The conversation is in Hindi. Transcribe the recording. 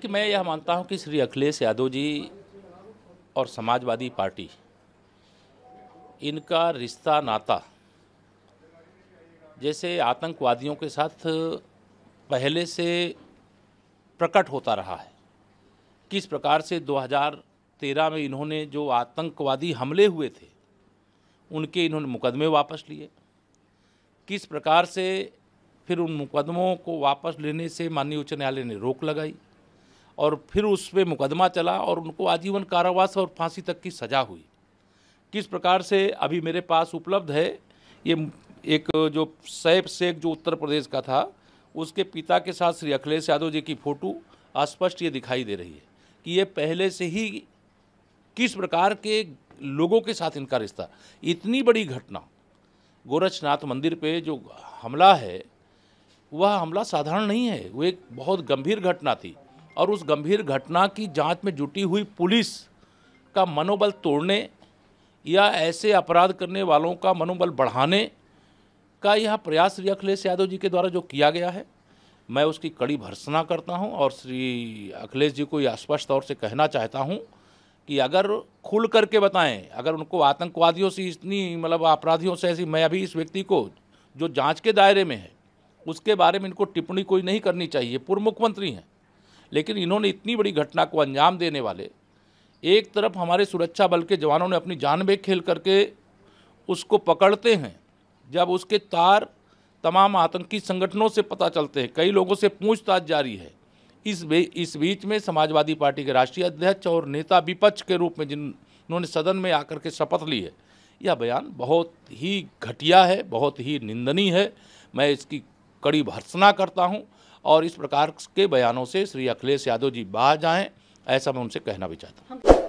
देखिए मैं यह मानता हूं कि श्री अखिलेश यादव जी और समाजवादी पार्टी इनका रिश्ता नाता जैसे आतंकवादियों के साथ पहले से प्रकट होता रहा है किस प्रकार से 2013 में इन्होंने जो आतंकवादी हमले हुए थे उनके इन्होंने मुकदमे वापस लिए किस प्रकार से फिर उन मुकदमों को वापस लेने से माननीय उच्च न्यायालय ने रोक लगाई और फिर उस पर मुकदमा चला और उनको आजीवन कारावास और फांसी तक की सज़ा हुई किस प्रकार से अभी मेरे पास उपलब्ध है ये एक जो सैफ शेख जो उत्तर प्रदेश का था उसके पिता के साथ श्री अखिलेश यादव जी की फ़ोटो स्पष्ट ये दिखाई दे रही है कि ये पहले से ही किस प्रकार के लोगों के साथ इनका रिश्ता इतनी बड़ी घटना गोरक्षनाथ मंदिर पे जो हमला है वह हमला साधारण नहीं है वो एक बहुत गंभीर घटना थी और उस गंभीर घटना की जांच में जुटी हुई पुलिस का मनोबल तोड़ने या ऐसे अपराध करने वालों का मनोबल बढ़ाने का यह प्रयास श्री अखिलेश यादव जी के द्वारा जो किया गया है मैं उसकी कड़ी भर्सना करता हूं और श्री अखिलेश जी को यह स्पष्ट तौर से कहना चाहता हूं कि अगर खुल करके बताएं अगर उनको आतंकवादियों से इतनी मतलब अपराधियों से ऐसी मैं अभी इस व्यक्ति को जो जांच के दायरे में है उसके बारे में इनको टिप्पणी कोई नहीं करनी चाहिए पूर्व मुख्यमंत्री हैं लेकिन इन्होंने इतनी बड़ी घटना को अंजाम देने वाले एक तरफ हमारे सुरक्षा बल के जवानों ने अपनी जान भी खेल करके उसको पकड़ते हैं जब उसके तार तमाम आतंकी संगठनों से पता चलते हैं कई लोगों से पूछताछ जारी है इस इस बीच में समाजवादी पार्टी के राष्ट्रीय अध्यक्ष और नेता विपक्ष के रूप में जिन्होंने सदन में आकर के शपथ ली है यह बयान बहुत ही घटिया है बहुत ही निंदनीय है मैं इसकी कड़ी भर्सना करता हूँ और इस प्रकार के बयानों से श्री अखिलेश यादव जी बाहर जाएँ ऐसा मैं उनसे कहना भी चाहता हूँ